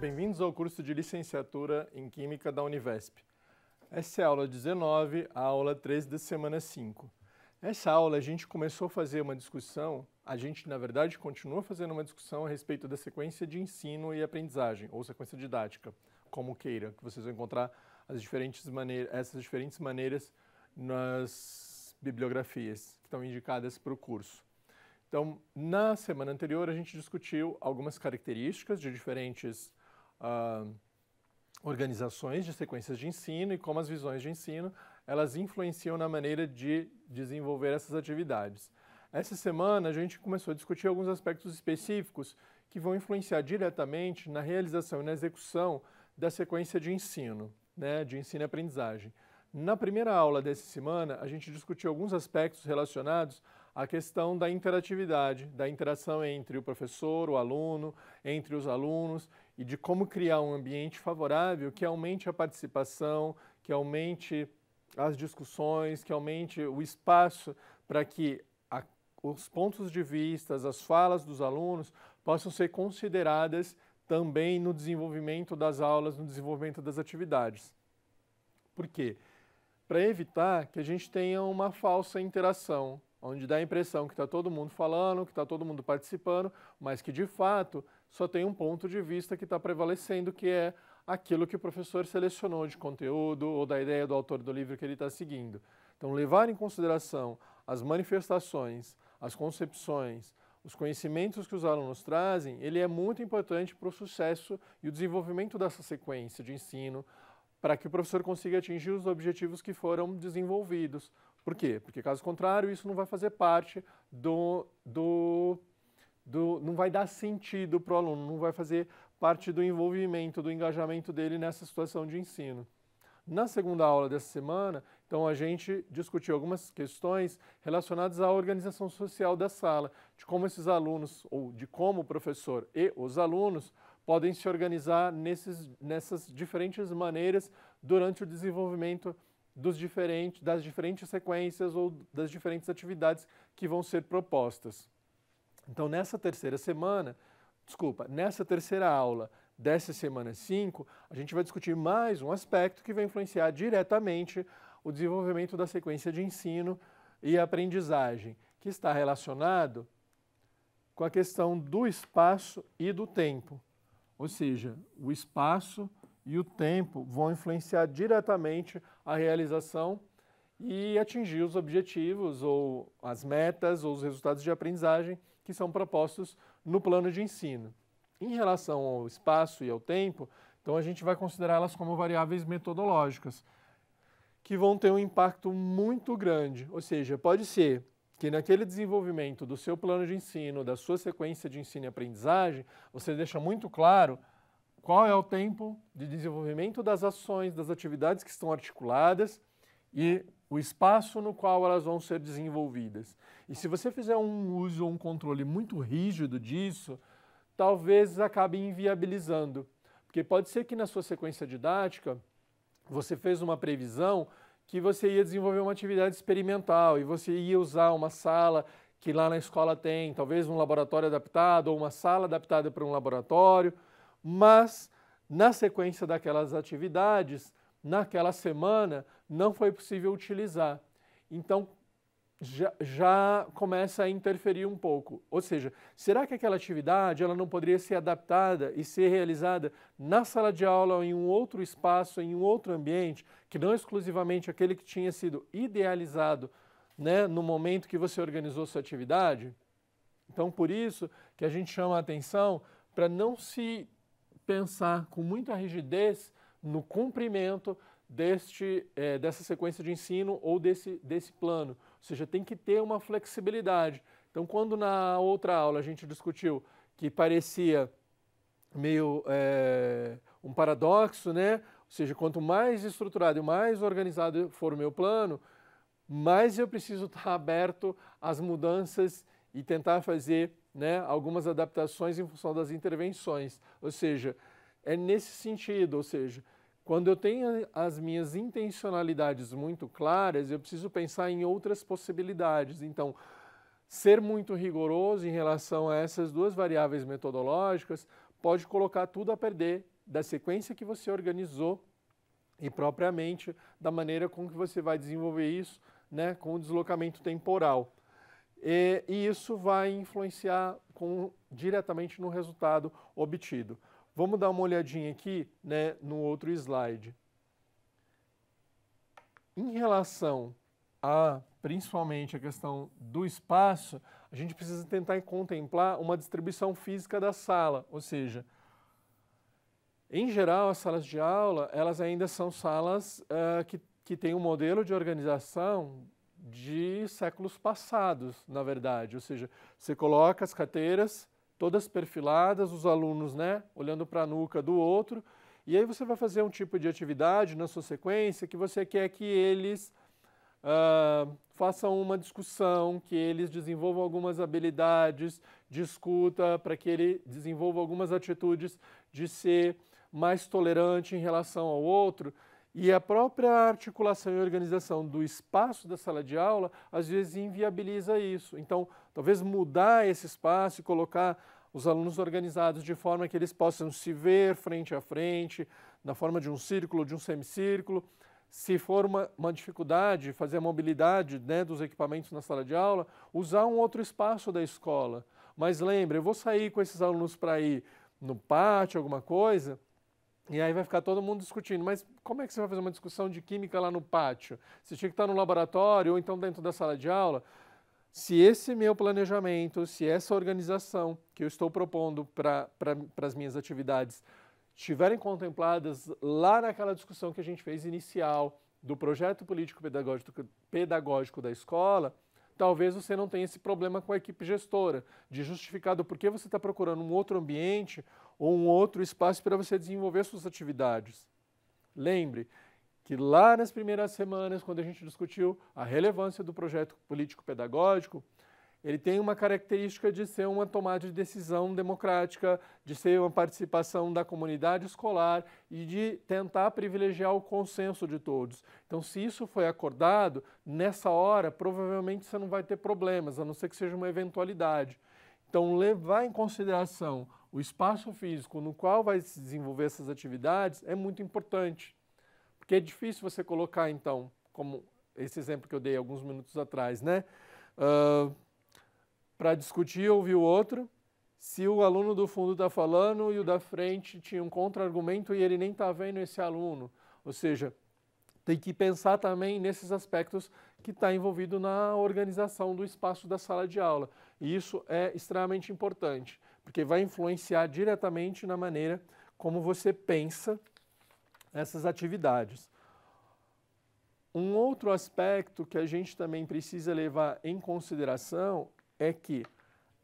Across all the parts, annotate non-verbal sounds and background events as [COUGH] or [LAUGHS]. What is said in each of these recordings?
Bem-vindos ao curso de Licenciatura em Química da Univesp. Essa é a aula 19, a aula 3 da semana 5. Nessa aula a gente começou a fazer uma discussão, a gente na verdade continua fazendo uma discussão a respeito da sequência de ensino e aprendizagem, ou sequência didática, como queira, que vocês vão encontrar as diferentes maneiras, essas diferentes maneiras nas bibliografias que estão indicadas para o curso. Então, na semana anterior a gente discutiu algumas características de diferentes ah, organizações de sequências de ensino e como as visões de ensino elas influenciam na maneira de desenvolver essas atividades. Essa semana a gente começou a discutir alguns aspectos específicos que vão influenciar diretamente na realização e na execução da sequência de ensino, né, de ensino e aprendizagem. Na primeira aula dessa semana, a gente discutiu alguns aspectos relacionados à questão da interatividade, da interação entre o professor, o aluno, entre os alunos e de como criar um ambiente favorável que aumente a participação, que aumente as discussões, que aumente o espaço para que a, os pontos de vista, as falas dos alunos possam ser consideradas também no desenvolvimento das aulas, no desenvolvimento das atividades. Por quê? Para evitar que a gente tenha uma falsa interação, onde dá a impressão que está todo mundo falando, que está todo mundo participando, mas que de fato só tem um ponto de vista que está prevalecendo, que é aquilo que o professor selecionou de conteúdo ou da ideia do autor do livro que ele está seguindo. Então, levar em consideração as manifestações, as concepções, os conhecimentos que os alunos trazem, ele é muito importante para o sucesso e o desenvolvimento dessa sequência de ensino, para que o professor consiga atingir os objetivos que foram desenvolvidos. Por quê? Porque, caso contrário, isso não vai fazer parte do, do do, não vai dar sentido para o aluno, não vai fazer parte do envolvimento, do engajamento dele nessa situação de ensino. Na segunda aula dessa semana, então a gente discutiu algumas questões relacionadas à organização social da sala, de como esses alunos, ou de como o professor e os alunos podem se organizar nesses, nessas diferentes maneiras durante o desenvolvimento dos diferentes, das diferentes sequências ou das diferentes atividades que vão ser propostas. Então, nessa terceira semana, desculpa, nessa terceira aula dessa semana 5, a gente vai discutir mais um aspecto que vai influenciar diretamente o desenvolvimento da sequência de ensino e aprendizagem, que está relacionado com a questão do espaço e do tempo. Ou seja, o espaço e o tempo vão influenciar diretamente a realização e atingir os objetivos ou as metas ou os resultados de aprendizagem que são propostos no plano de ensino. Em relação ao espaço e ao tempo, então a gente vai considerá-las como variáveis metodológicas, que vão ter um impacto muito grande. Ou seja, pode ser que naquele desenvolvimento do seu plano de ensino, da sua sequência de ensino e aprendizagem, você deixa muito claro qual é o tempo de desenvolvimento das ações, das atividades que estão articuladas e o espaço no qual elas vão ser desenvolvidas. E se você fizer um uso ou um controle muito rígido disso, talvez acabe inviabilizando. Porque pode ser que na sua sequência didática você fez uma previsão que você ia desenvolver uma atividade experimental e você ia usar uma sala que lá na escola tem, talvez um laboratório adaptado ou uma sala adaptada para um laboratório, mas na sequência daquelas atividades, naquela semana, não foi possível utilizar. Então, já, já, começa a interferir um pouco. Ou seja, será que aquela atividade ela não poderia ser adaptada e ser realizada na sala de aula ou em um outro espaço, em um outro ambiente, que não exclusivamente aquele que tinha sido idealizado né, no momento que você organizou sua atividade? Então, por isso que a gente chama a atenção para não se pensar com muita rigidez no cumprimento deste, é, dessa sequência de ensino ou desse, desse plano. Ou seja, tem que ter uma flexibilidade. Então, quando na outra aula a gente discutiu que parecia meio é, um paradoxo, né? Ou seja, quanto mais estruturado e mais organizado for o meu plano, mais eu preciso estar [LAUGHS] aberto às mudanças e tentar fazer né, algumas adaptações em função das intervenções. Ou seja, é nesse sentido, ou seja, quando eu tenho as minhas intencionalidades muito claras, eu preciso pensar em outras possibilidades. Então, ser muito rigoroso em relação a essas duas variáveis metodológicas pode colocar tudo a perder da sequência que você organizou e propriamente da maneira com que você vai desenvolver isso, né, com o deslocamento temporal. E, e isso vai influenciar com, diretamente no resultado obtido. Vamos dar uma olhadinha aqui né, no outro slide. Em relação a, principalmente, a questão do espaço, a gente precisa tentar contemplar uma distribuição física da sala, ou seja, em geral, as salas de aula, elas ainda são salas uh, que, que têm um modelo de organização de séculos passados, na verdade. Ou seja, você coloca as carteiras todas perfiladas, os alunos né, olhando para a nuca do outro. E aí você vai fazer um tipo de atividade na sua sequência que você quer que eles uh, façam uma discussão, que eles desenvolvam algumas habilidades de escuta, para que ele desenvolva algumas atitudes de ser mais tolerante em relação ao outro. E a própria articulação e organização do espaço da sala de aula, às vezes, inviabiliza isso. Então, talvez mudar esse espaço e colocar os alunos organizados de forma que eles possam se ver frente a frente, na forma de um círculo, de um semicírculo. Se for uma, uma dificuldade fazer a mobilidade né, dos equipamentos na sala de aula, usar um outro espaço da escola. Mas lembre, eu vou sair com esses alunos para ir no pátio, alguma coisa, e aí vai ficar todo mundo discutindo, mas como é que você vai fazer uma discussão de química lá no pátio? Você tinha que estar no laboratório ou então dentro da sala de aula? Se esse meu planejamento, se essa organização que eu estou propondo para as minhas atividades estiverem contempladas lá naquela discussão que a gente fez inicial do projeto político-pedagógico pedagógico da escola, talvez você não tenha esse problema com a equipe gestora, de justificar do porquê você está procurando um outro ambiente ou um outro espaço para você desenvolver suas atividades. Lembre que lá nas primeiras semanas, quando a gente discutiu a relevância do projeto político-pedagógico, ele tem uma característica de ser uma tomada de decisão democrática, de ser uma participação da comunidade escolar e de tentar privilegiar o consenso de todos. Então, se isso foi acordado, nessa hora provavelmente você não vai ter problemas, a não ser que seja uma eventualidade. Então, levar em consideração o espaço físico no qual vai se desenvolver essas atividades é muito importante. Porque é difícil você colocar, então, como esse exemplo que eu dei alguns minutos atrás, né? Uh, para discutir, ouvir o outro, se o aluno do fundo está falando e o da frente tinha um contra-argumento e ele nem está vendo esse aluno. Ou seja, tem que pensar também nesses aspectos que está envolvido na organização do espaço da sala de aula. E isso é extremamente importante porque vai influenciar diretamente na maneira como você pensa essas atividades. Um outro aspecto que a gente também precisa levar em consideração é que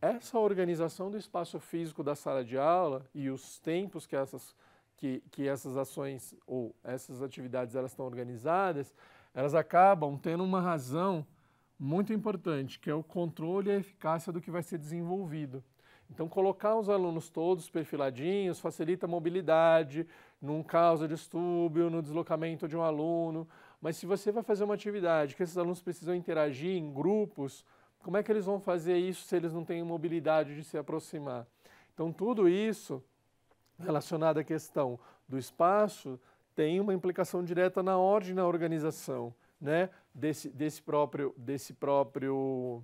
essa organização do espaço físico da sala de aula e os tempos que essas, que, que essas ações ou essas atividades elas estão organizadas, elas acabam tendo uma razão muito importante, que é o controle e a eficácia do que vai ser desenvolvido. Então, colocar os alunos todos perfiladinhos facilita a mobilidade, não causa distúrbio no deslocamento de um aluno. Mas se você vai fazer uma atividade que esses alunos precisam interagir em grupos, como é que eles vão fazer isso se eles não têm mobilidade de se aproximar? Então, tudo isso relacionado à questão do espaço tem uma implicação direta na ordem na organização né? desse, desse próprio, desse próprio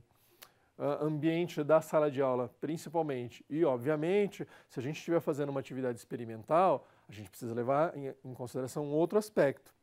ah, ambiente da sala de aula, principalmente. E, obviamente, se a gente estiver fazendo uma atividade experimental, a gente precisa levar em, em consideração um outro aspecto,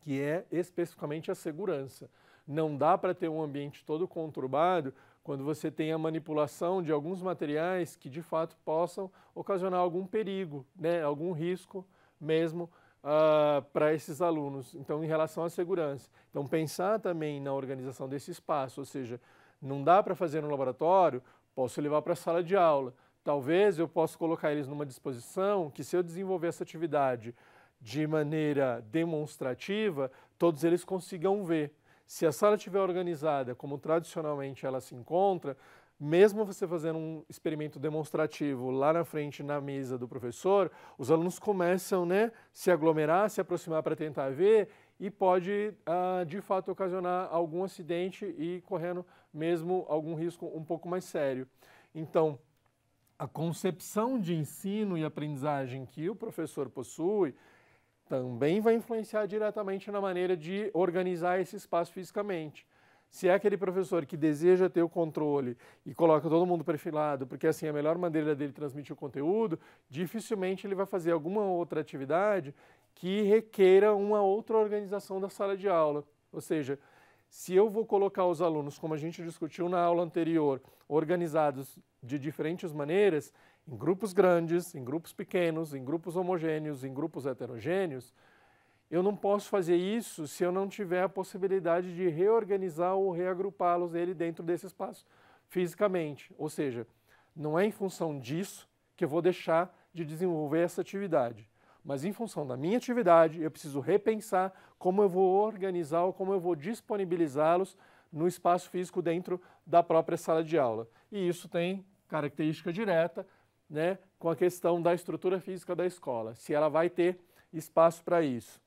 que é especificamente a segurança. Não dá para ter um ambiente todo conturbado quando você tem a manipulação de alguns materiais que de fato possam ocasionar algum perigo, né, algum risco mesmo uh, ah, para esses alunos. Então, em relação à segurança. Então, pensar também na organização desse espaço, ou seja, não dá para fazer no laboratório, posso levar para a sala de aula. Talvez eu possa colocar eles numa disposição que, se eu desenvolver essa atividade de maneira demonstrativa, todos eles consigam ver. Se a sala estiver organizada como tradicionalmente ela se encontra, mesmo você fazendo um experimento demonstrativo lá na frente, na mesa do professor, os alunos começam a né, se aglomerar, se aproximar para tentar ver e pode, ah, de fato, ocasionar algum acidente e correndo mesmo algum risco um pouco mais sério. Então, a concepção de ensino e aprendizagem que o professor possui também vai influenciar diretamente na maneira de organizar esse espaço fisicamente. Se é aquele professor que deseja ter o controle e coloca todo mundo perfilado, porque assim é a melhor maneira dele transmitir o conteúdo, dificilmente ele vai fazer alguma outra atividade que requeira uma outra organização da sala de aula. Ou seja, se eu vou colocar os alunos, como a gente discutiu na aula anterior, organizados de diferentes maneiras, em grupos grandes, em grupos pequenos, em grupos homogêneos, em grupos heterogêneos, eu não posso fazer isso se eu não tiver a possibilidade de reorganizar ou reagrupá-los ele dentro desse espaço fisicamente. Ou seja, não é em função disso que eu vou deixar de desenvolver essa atividade mas em função da minha atividade, eu preciso repensar como eu vou organizar ou como eu vou disponibilizá-los no espaço físico dentro da própria sala de aula. E isso tem característica direta né, com a questão da estrutura física da escola, se ela vai ter espaço para isso.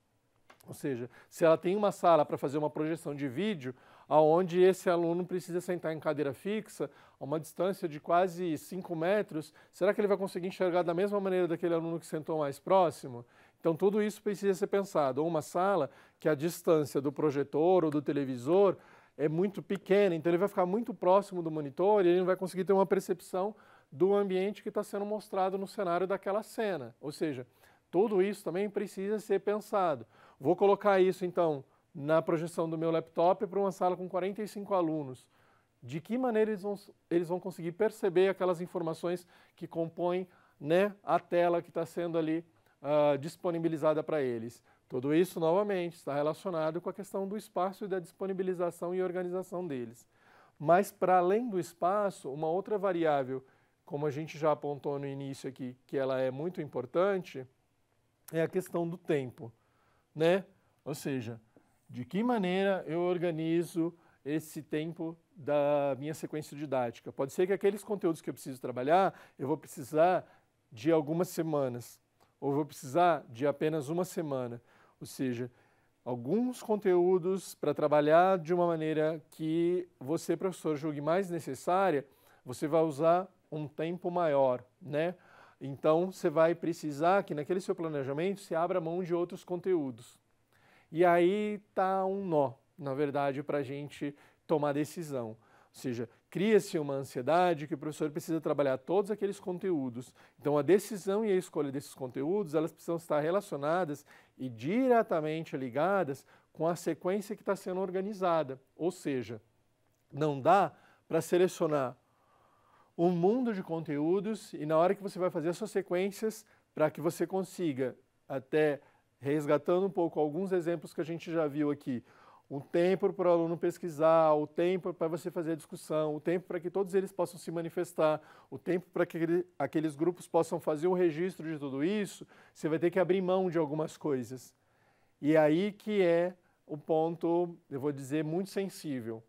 Ou seja, se ela tem uma sala para fazer uma projeção de vídeo, aonde esse aluno precisa sentar em cadeira fixa, a uma distância de quase 5 metros, será que ele vai conseguir enxergar da mesma maneira daquele aluno que sentou mais próximo? Então, tudo isso precisa ser pensado. Ou uma sala que a distância do projetor ou do televisor é muito pequena, então ele vai ficar muito próximo do monitor e ele não vai conseguir ter uma percepção do ambiente que está sendo mostrado no cenário daquela cena. Ou seja, tudo isso também precisa ser pensado. Vou colocar isso, então, na projeção do meu laptop para uma sala com 45 alunos. De que maneira eles vão, eles vão conseguir perceber aquelas informações que compõem né, a tela que está sendo ali uh, disponibilizada para eles? Tudo isso, novamente, está relacionado com a questão do espaço e da disponibilização e organização deles. Mas, para além do espaço, uma outra variável, como a gente já apontou no início aqui, que ela é muito importante, é a questão do tempo, né? Ou seja, de que maneira eu organizo esse tempo da minha sequência didática. Pode ser que aqueles conteúdos que eu preciso trabalhar, eu vou precisar de algumas semanas, ou vou precisar de apenas uma semana. Ou seja, alguns conteúdos para trabalhar de uma maneira que você, professor, julgue mais necessária, você vai usar um tempo maior, né? Então, você vai precisar que naquele seu planejamento se abra mão de outros conteúdos. E aí tá um nó, na verdade, para a gente tomar decisão. Ou seja, cria-se uma ansiedade que o professor precisa trabalhar todos aqueles conteúdos. Então, a decisão e a escolha desses conteúdos, elas precisam estar relacionadas e diretamente ligadas com a sequência que está sendo organizada. Ou seja, não dá para selecionar um mundo de conteúdos e na hora que você vai fazer as suas sequências, para que você consiga até resgatando um pouco alguns exemplos que a gente já viu aqui, o tempo para o aluno pesquisar, o tempo para você fazer a discussão, o tempo para que todos eles possam se manifestar, o tempo para que aqueles grupos possam fazer o um registro de tudo isso, você vai ter que abrir mão de algumas coisas. E é aí que é o ponto, eu vou dizer, muito sensível.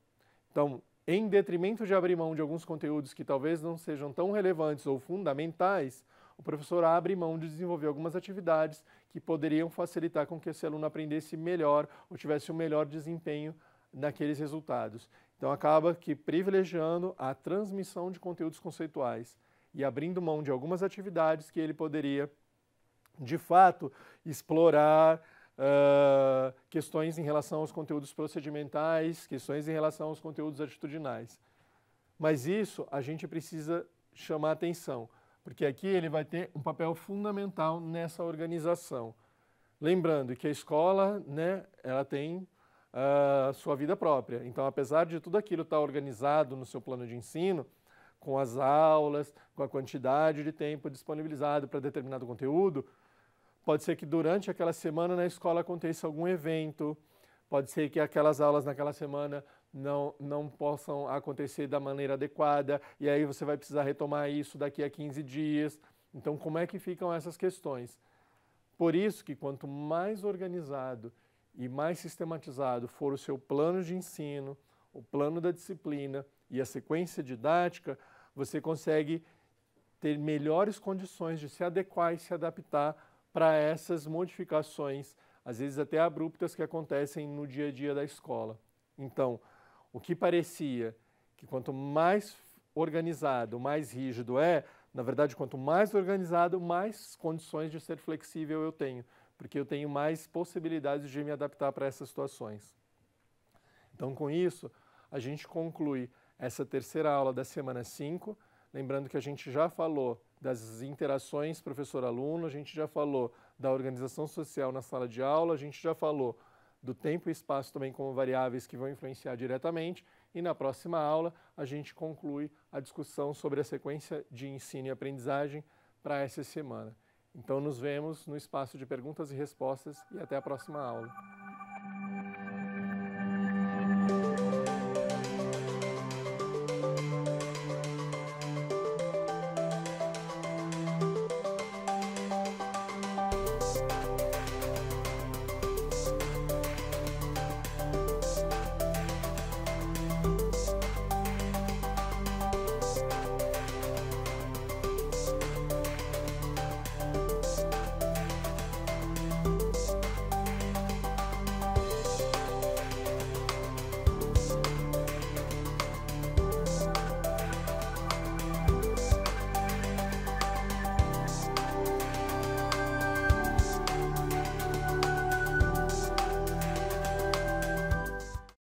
Então, em detrimento de abrir mão de alguns conteúdos que talvez não sejam tão relevantes ou fundamentais, o professor abre mão de desenvolver algumas atividades que poderiam facilitar com que esse aluno aprendesse melhor ou tivesse um melhor desempenho naqueles resultados. Então acaba que privilegiando a transmissão de conteúdos conceituais e abrindo mão de algumas atividades que ele poderia, de fato, explorar uh, questões em relação aos conteúdos procedimentais, questões em relação aos conteúdos atitudinais. Mas isso a gente precisa chamar atenção porque aqui ele vai ter um papel fundamental nessa organização. Lembrando que a escola, né, ela tem a uh, sua vida própria. Então, apesar de tudo aquilo estar organizado no seu plano de ensino, com as aulas, com a quantidade de tempo disponibilizado para determinado conteúdo, pode ser que durante aquela semana na escola aconteça algum evento, pode ser que aquelas aulas naquela semana não, não possam acontecer da maneira adequada, e aí você vai precisar retomar isso daqui a 15 dias. Então, como é que ficam essas questões? Por isso que quanto mais organizado e mais sistematizado for o seu plano de ensino, o plano da disciplina e a sequência didática, você consegue ter melhores condições de se adequar e se adaptar para essas modificações, às vezes até abruptas, que acontecem no dia a dia da escola. Então, o que parecia que quanto mais organizado, mais rígido é, na verdade, quanto mais organizado, mais condições de ser flexível eu tenho, porque eu tenho mais possibilidades de me adaptar para essas situações. Então, com isso, a gente conclui essa terceira aula da semana 5. Lembrando que a gente já falou das interações professor-aluno, a gente já falou da organização social na sala de aula, a gente já falou do tempo e espaço também como variáveis que vão influenciar diretamente. E na próxima aula a gente conclui a discussão sobre a sequência de ensino e aprendizagem para essa semana. Então nos vemos no espaço de perguntas e respostas e até a próxima aula.